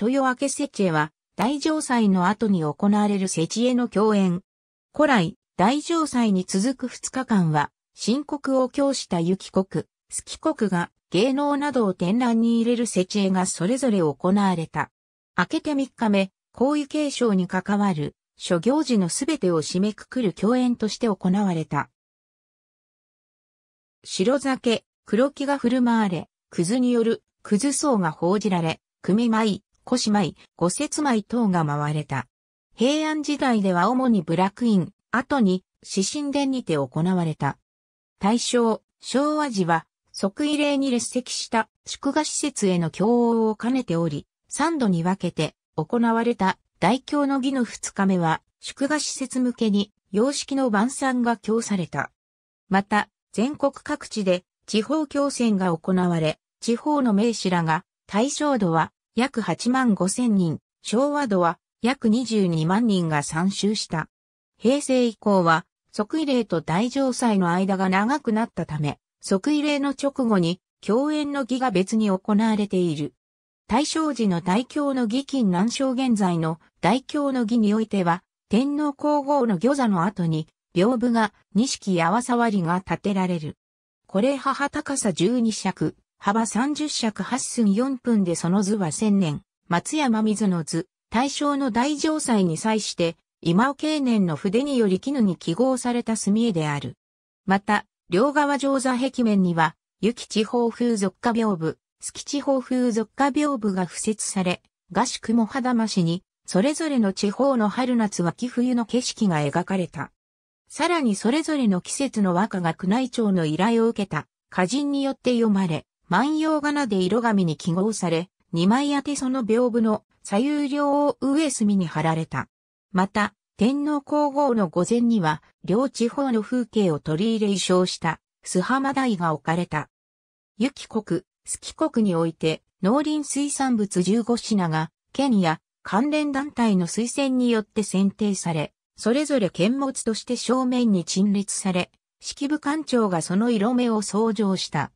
豊明セチは、大城祭の後に行われるセチエの共演。古来、大城祭に続く2日間は、新国を供した雪国、月国が芸能などを展覧に入れるセチがそれぞれ行われた。明けて3日目、皇位継承に関わる諸行事のすべてを締めくくる共演として行われた。白酒、黒木が振る舞われ、くずによる、くず層が報じられ、組舞、古姉妹、五節米等が回れた。平安時代では主にブラックイン、後に、死神殿にて行われた。大正、昭和時は、即位礼に列席した祝賀施設への供応を兼ねており、三度に分けて行われた大教の儀の二日目は、祝賀施設向けに様式の晩餐が供された。また、全国各地で地方共選が行われ、地方の名士らが、大正度は約8万5千人、昭和度は約22万人が参集した。平成以降は、即位礼と大城祭の間が長くなったため、即位礼の直後に、共演の儀が別に行われている。大正時の大教の儀近南昌現在の大教の儀においては、天皇皇后の御座の後に、屏風が錦さわりが建てられる。これ母高さ十二尺、幅30尺8寸4分でその図は千年、松山水の図、大正の大城祭に際して、今尾経年の筆により絹に記号された墨絵である。また、両側上座壁面には、雪地方風俗化屏風、月地方風俗化屏風が付設され、合宿も肌増しに、それぞれの地方の春夏秋冬の景色が描かれた。さらにそれぞれの季節の和歌が宮内庁の依頼を受けた、歌人によって読まれ、万葉仮名で色紙に記号され、二枚当てその屏風の左右両を上隅に貼られた。また、天皇皇后の御前には、両地方の風景を取り入れ衣装した、須浜台が置かれた。雪国、月国において、農林水産物15品が、県や関連団体の推薦によって選定され、それぞれ県物として正面に陳列され、式部官庁がその色目を創上した。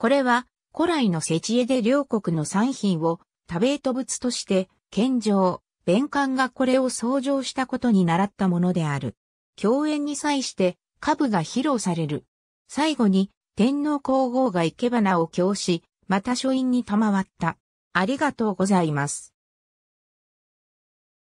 これは古来の世知恵で両国の産品を多米と物として、献上、弁官がこれを創上したことに習ったものである。共演に際して下部が披露される。最後に天皇皇后が生け花を供し、また書院に賜った。ありがとうございます。